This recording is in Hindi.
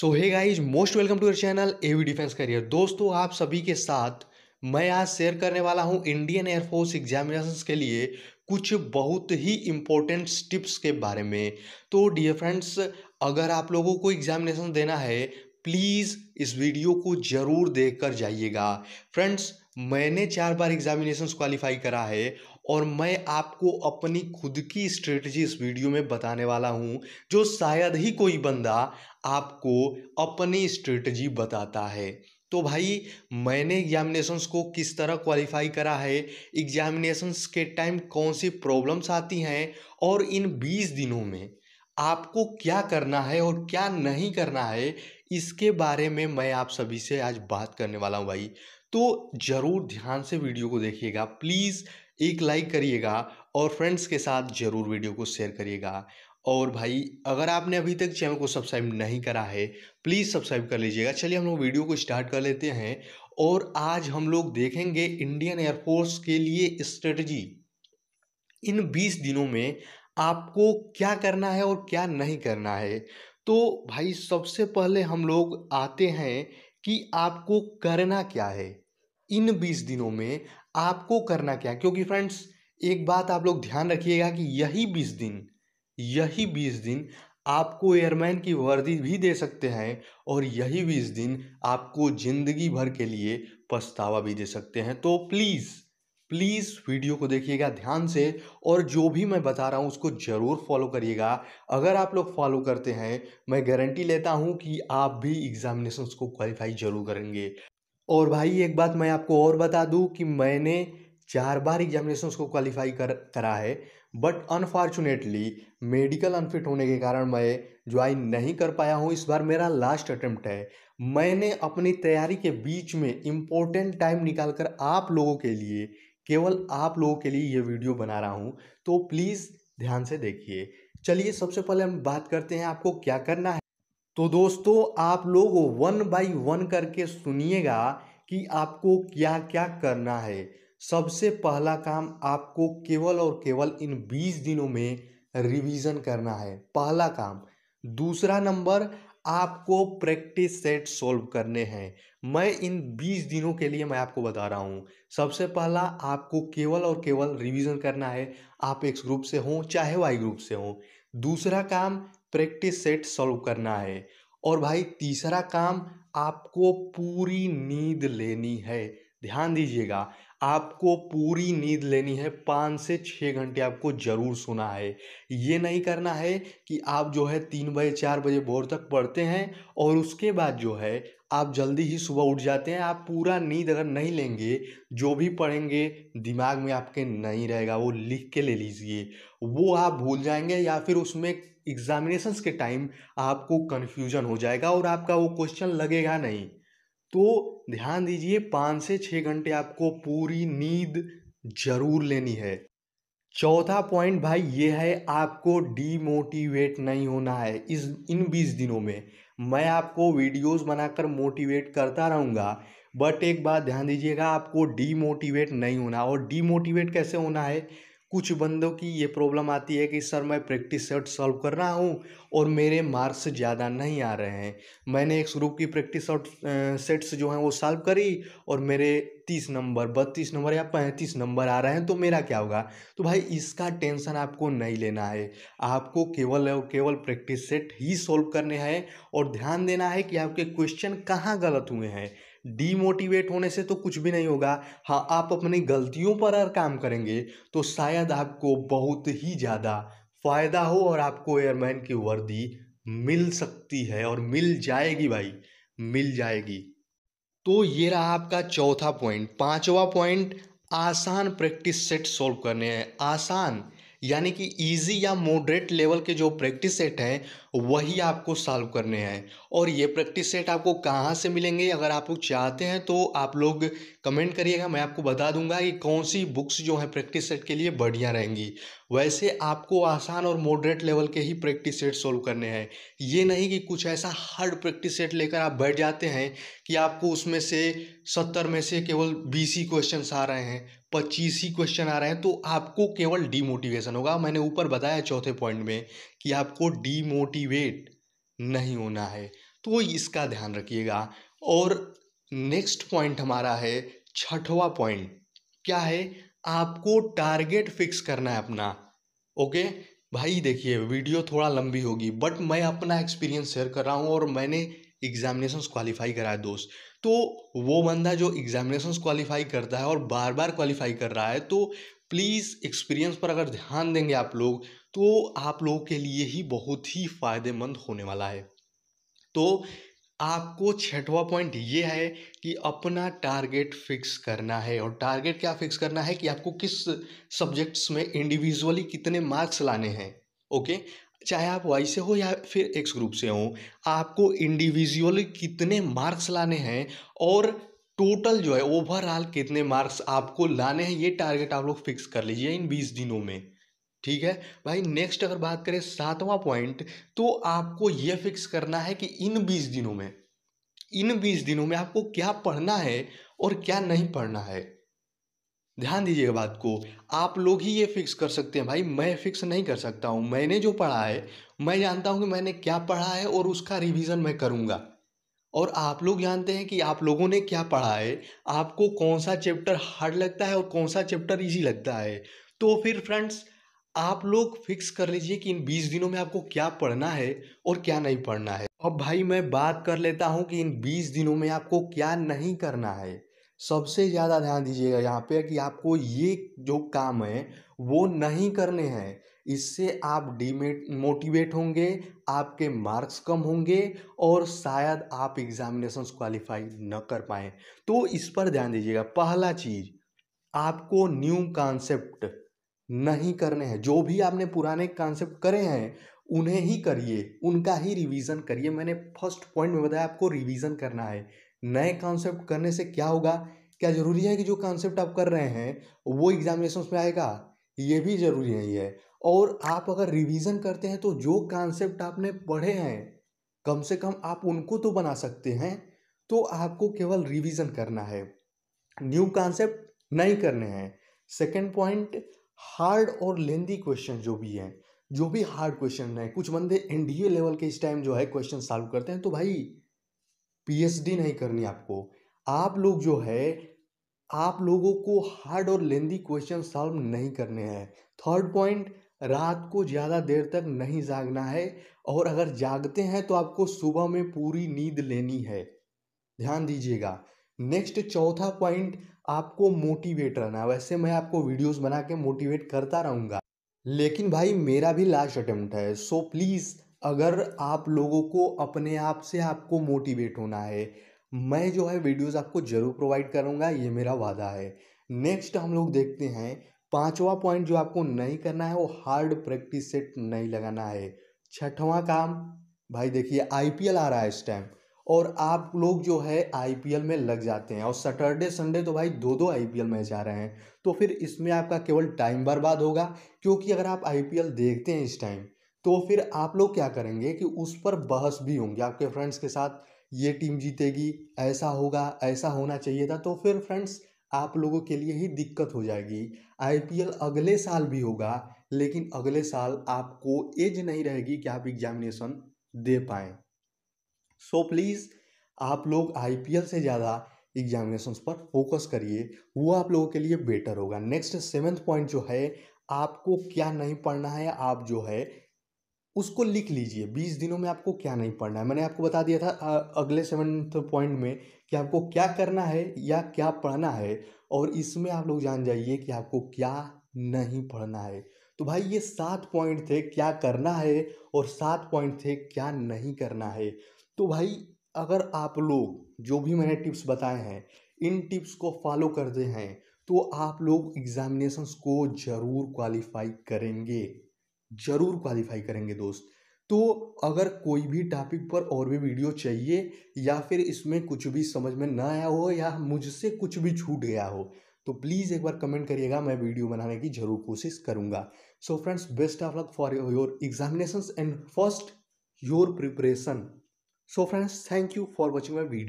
so hey guys most welcome to your channel AV defence career दोस्तों आप सभी के साथ मैं आज शेयर करने वाला हूं इंडियन एयरफोर्स एग्जामिनेशन के लिए कुछ बहुत ही इम्पोर्टेंट टिप्स के बारे में तो डियर फ्रेंड्स अगर आप लोगों को एग्जामिनेशन देना है प्लीज़ इस वीडियो को ज़रूर देख कर जाइएगा फ्रेंड्स मैंने चार बार एग्जामिनेशन क्वालिफाई करा है और मैं आपको अपनी खुद की स्ट्रेटजी इस वीडियो में बताने वाला हूँ जो शायद ही कोई बंदा आपको अपनी स्ट्रेटजी बताता है तो भाई मैंने एग्जामिनेशंस को किस तरह क्वालिफाई करा है एग्जामिनेशंस के टाइम कौन सी प्रॉब्लम्स आती हैं और इन बीस दिनों में आपको क्या करना है और क्या नहीं करना है इसके बारे में मैं आप सभी से आज बात करने वाला हूँ भाई तो ज़रूर ध्यान से वीडियो को देखिएगा प्लीज़ एक लाइक करिएगा और फ्रेंड्स के साथ ज़रूर वीडियो को शेयर करिएगा और भाई अगर आपने अभी तक चैनल को सब्सक्राइब नहीं करा है प्लीज़ सब्सक्राइब कर लीजिएगा चलिए हम लोग वीडियो को स्टार्ट कर लेते हैं और आज हम लोग देखेंगे इंडियन एयरफोर्स के लिए स्ट्रेटजी इन बीस दिनों में आपको क्या करना है और क्या नहीं करना है तो भाई सबसे पहले हम लोग आते हैं कि आपको करना क्या है इन बीस दिनों में आपको करना क्या क्योंकि फ्रेंड्स एक बात आप लोग ध्यान रखिएगा कि यही बीस दिन यही बीस दिन आपको एयरमैन की वर्दी भी दे सकते हैं और यही बीस दिन आपको ज़िंदगी भर के लिए पछतावा भी दे सकते हैं तो प्लीज़ प्लीज़ वीडियो को देखिएगा ध्यान से और जो भी मैं बता रहा हूँ उसको ज़रूर फॉलो करिएगा अगर आप लोग फॉलो करते हैं मैं गारंटी लेता हूँ कि आप भी एग्ज़ामिनेशन को क्वालिफाई ज़रूर करेंगे और भाई एक बात मैं आपको और बता दूं कि मैंने चार बार एग्जामिनेशन को क्वालिफाई कर करा है बट अनफॉर्चुनेटली मेडिकल अनफिट होने के कारण मैं ज्वाइन नहीं कर पाया हूँ इस बार मेरा लास्ट अटैम्प्ट है मैंने अपनी तैयारी के बीच में इम्पोर्टेंट टाइम निकाल कर आप लोगों के लिए केवल आप लोगों के लिए ये वीडियो बना रहा हूँ तो प्लीज़ ध्यान से देखिए चलिए सबसे पहले हम बात करते हैं आपको क्या करना है तो दोस्तों आप लोग वन बाई वन करके सुनिएगा कि आपको क्या क्या करना है सबसे पहला काम आपको केवल और केवल इन बीस दिनों में रिवीजन करना है पहला काम दूसरा नंबर आपको प्रैक्टिस सेट सॉल्व करने हैं मैं इन 20 दिनों के लिए मैं आपको बता रहा हूँ सबसे पहला आपको केवल और केवल रिवीजन करना है आप एक्स ग्रुप से हों चाहे वाई ग्रुप से हों दूसरा काम प्रैक्टिस सेट सॉल्व करना है और भाई तीसरा काम आपको पूरी नींद लेनी है ध्यान दीजिएगा आपको पूरी नींद लेनी है पाँच से छः घंटे आपको ज़रूर सोना है ये नहीं करना है कि आप जो है तीन बजे चार बजे भोर तक पढ़ते हैं और उसके बाद जो है आप जल्दी ही सुबह उठ जाते हैं आप पूरा नींद अगर नहीं लेंगे जो भी पढ़ेंगे दिमाग में आपके नहीं रहेगा वो लिख के ले लीजिए वो आप भूल जाएंगे या फिर उसमें एग्जामिनेशन के टाइम आपको कन्फ्यूजन हो जाएगा और आपका वो क्वेश्चन लगेगा नहीं तो ध्यान दीजिए पाँच से छः घंटे आपको पूरी नींद जरूर लेनी है चौथा पॉइंट भाई ये है आपको डीमोटिवेट नहीं होना है इस इन बीस दिनों में मैं आपको वीडियोस बनाकर मोटिवेट करता रहूँगा बट एक बात ध्यान दीजिएगा आपको डीमोटिवेट नहीं होना और डीमोटिवेट कैसे होना है कुछ बंदों की ये प्रॉब्लम आती है कि सर मैं प्रैक्टिस सेट सॉल्व कर रहा हूँ और मेरे मार्क्स ज़्यादा नहीं आ रहे हैं मैंने एक स्वरूप की प्रैक्टिस सेट्स जो हैं वो सॉल्व करी और मेरे तीस नंबर बत्तीस नंबर या पैंतीस नंबर आ रहे हैं तो मेरा क्या होगा तो भाई इसका टेंशन आपको नहीं लेना है आपको केवल और केवल प्रैक्टिस सेट ही सॉल्व करने हैं और ध्यान देना है कि आपके क्वेश्चन कहाँ गलत हुए हैं डीमोटिवेट होने से तो कुछ भी नहीं होगा हाँ आप अपनी गलतियों पर अगर काम करेंगे तो शायद आपको बहुत ही ज़्यादा फ़ायदा हो और आपको एयरमैन की वर्दी मिल सकती है और मिल जाएगी भाई मिल जाएगी तो ये रहा आपका चौथा पॉइंट पांचवा पॉइंट आसान प्रैक्टिस सेट सॉल्व करने हैं आसान यानी कि इजी या मॉडरेट लेवल के जो प्रैक्टिस सेट हैं वही आपको सॉल्व करने हैं और ये प्रैक्टिस सेट आपको कहाँ से मिलेंगे अगर आप लोग चाहते हैं तो आप लोग कमेंट करिएगा मैं आपको बता दूंगा कि कौन सी बुक्स जो हैं प्रैक्टिस सेट के लिए बढ़िया रहेंगी वैसे आपको आसान और मॉडरेट लेवल के ही प्रैक्टिस सेट सोल्व करने हैं ये नहीं कि कुछ ऐसा हार्ड प्रैक्टिस सेट लेकर आप बैठ जाते हैं कि आपको उसमें से सत्तर में से केवल बीस ही क्वेश्चन आ रहे हैं पच्चीस ही क्वेश्चन आ रहे हैं तो आपको केवल डीमोटिवेशन होगा मैंने ऊपर बताया चौथे पॉइंट में कि आपको डीमोटिवेट नहीं होना है तो इसका ध्यान रखिएगा और नेक्स्ट पॉइंट हमारा है छठवा पॉइंट क्या है आपको टारगेट फिक्स करना है अपना ओके भाई देखिए वीडियो थोड़ा लंबी होगी बट मैं अपना एक्सपीरियंस शेयर कर रहा हूँ और मैंने एग्जामिनेशन क्वालिफाई कराए दोस्त तो वो बंदा जो एग्जामिनेशन क्वालिफाई करता है और बार बार क्वालिफाई कर रहा है तो प्लीज़ एक्सपीरियंस पर अगर ध्यान देंगे आप लोग तो आप लोगों के लिए ही बहुत ही फ़ायदेमंद होने वाला है तो आपको छठवा पॉइंट ये है कि अपना टारगेट फिक्स करना है और टारगेट क्या फिक्स करना है कि आपको किस सब्जेक्ट्स में इंडिविजुअली कितने मार्क्स लाने हैं ओके चाहे आप वाई से हो या फिर एक्स ग्रुप से हो आपको इंडिविजुअली कितने मार्क्स लाने हैं और टोटल जो है ओवरऑल कितने मार्क्स आपको लाने हैं ये टारगेट आप लोग फिक्स कर लीजिए इन बीस दिनों में ठीक है भाई नेक्स्ट अगर बात करें सातवां पॉइंट तो आपको ये फिक्स करना है कि इन बीस दिनों में इन बीस दिनों में आपको क्या पढ़ना है और क्या नहीं पढ़ना है ध्यान दीजिएगा बात को आप लोग ही ये फिक्स कर सकते हैं भाई मैं फिक्स नहीं कर सकता हूँ मैंने जो पढ़ा है मैं जानता हूँ कि मैंने क्या पढ़ा है और उसका रिवीजन मैं करूँगा और आप लोग जानते हैं कि आप लोगों ने क्या पढ़ा है आपको कौन सा चैप्टर हार्ड लगता है और कौन सा चैप्टर ईजी लगता है तो फिर फ्रेंड्स आप लोग फिक्स कर लीजिए कि इन बीस दिनों में आपको क्या पढ़ना है और क्या नहीं पढ़ना है अब भाई मैं बात कर लेता हूँ कि इन बीस दिनों में आपको क्या नहीं करना है सबसे ज़्यादा ध्यान दीजिएगा यहाँ पे कि आपको ये जो काम है वो नहीं करने हैं इससे आप डीमेट मोटिवेट होंगे आपके मार्क्स कम होंगे और शायद आप एग्जामिनेशंस क्वालिफाई न कर पाएँ तो इस पर ध्यान दीजिएगा पहला चीज़ आपको न्यू कॉन्सेप्ट नहीं करने हैं जो भी आपने पुराने कॉन्सेप्ट करे हैं उन्हें ही करिए उनका ही रिवीजन करिए मैंने फर्स्ट पॉइंट में बताया आपको रिवीजन करना है नए कॉन्सेप्ट करने से क्या होगा क्या ज़रूरी है कि जो कॉन्सेप्ट आप कर रहे हैं वो एग्जामिनेशन में आएगा ये भी ज़रूरी नहीं है और आप अगर रिवीजन करते हैं तो जो कॉन्सेप्ट आपने पढ़े हैं कम से कम आप उनको तो बना सकते हैं तो आपको केवल रिवीजन करना है न्यू कॉन्सेप्ट नहीं करने हैं सेकेंड पॉइंट हार्ड और लेंदी क्वेश्चन जो भी हैं जो भी हार्ड क्वेश्चन हैं कुछ बंदे एनडीए लेवल के इस टाइम जो है क्वेश्चन सॉल्व करते हैं तो भाई पीएचडी नहीं करनी आपको आप लोग जो है आप लोगों को हार्ड और लेंदी क्वेश्चन सॉल्व नहीं करने हैं थर्ड पॉइंट रात को ज़्यादा देर तक नहीं जागना है और अगर जागते हैं तो आपको सुबह में पूरी नींद लेनी है ध्यान दीजिएगा नेक्स्ट चौथा पॉइंट आपको मोटिवेट रहना वैसे मैं आपको वीडियोस बना के मोटिवेट करता रहूँगा लेकिन भाई मेरा भी लास्ट अटेम्प्ट है सो प्लीज़ अगर आप लोगों को अपने आप से आपको मोटिवेट होना है मैं जो है वीडियोस आपको ज़रूर प्रोवाइड करूँगा ये मेरा वादा है नेक्स्ट हम लोग देखते हैं पांचवा पॉइंट जो आपको नहीं करना है वो हार्ड प्रैक्टिस सेट नहीं लगाना है छठवां काम भाई देखिए आईपीएल आ रहा है इस टाइम और आप लोग जो है आईपीएल में लग जाते हैं और सैटरडे संडे तो भाई दो दो आईपीएल मैच आ रहे हैं तो फिर इसमें आपका केवल टाइम बर्बाद होगा क्योंकि अगर आप आईपीएल देखते हैं इस टाइम तो फिर आप लोग क्या करेंगे कि उस पर बहस भी होंगी आपके फ्रेंड्स के साथ ये टीम जीतेगी ऐसा होगा ऐसा होना चाहिए था तो फिर फ्रेंड्स आप लोगों के लिए ही दिक्कत हो जाएगी आई अगले साल भी होगा लेकिन अगले साल आपको एज नहीं रहेगी कि आप एग्जामिनेशन दे पाए सो so, प्लीज़ आप लोग आई से ज़्यादा एग्जामिनेशन पर फोकस करिए वो आप लोगों के लिए बेटर होगा नेक्स्ट सेवेंथ पॉइंट जो है आपको क्या नहीं पढ़ना है आप जो है उसको लिख लीजिए बीस दिनों में आपको क्या नहीं पढ़ना है मैंने आपको बता दिया था अगले सेवन्थ पॉइंट में कि आपको क्या करना है या क्या पढ़ना है और इसमें आप लोग जान जाइए कि आपको क्या नहीं पढ़ना है तो भाई ये सात पॉइंट थे क्या करना है और सात पॉइंट थे क्या नहीं करना है तो भाई अगर आप लोग जो भी मैंने टिप्स बताए हैं इन टिप्स को फॉलो करते हैं तो आप लोग एग्ज़ामिनेशंस को ज़रूर क्वालिफाई करेंगे ज़रूर क्वालिफाई करेंगे दोस्त तो अगर कोई भी टॉपिक पर और भी वीडियो चाहिए या फिर इसमें कुछ भी समझ में ना आया हो या मुझसे कुछ भी छूट गया हो तो प्लीज़ एक बार कमेंट करिएगा मैं वीडियो बनाने की जरूर कोशिश करूँगा so friends best of luck for your examination and first your preparation so friends thank you for watching my video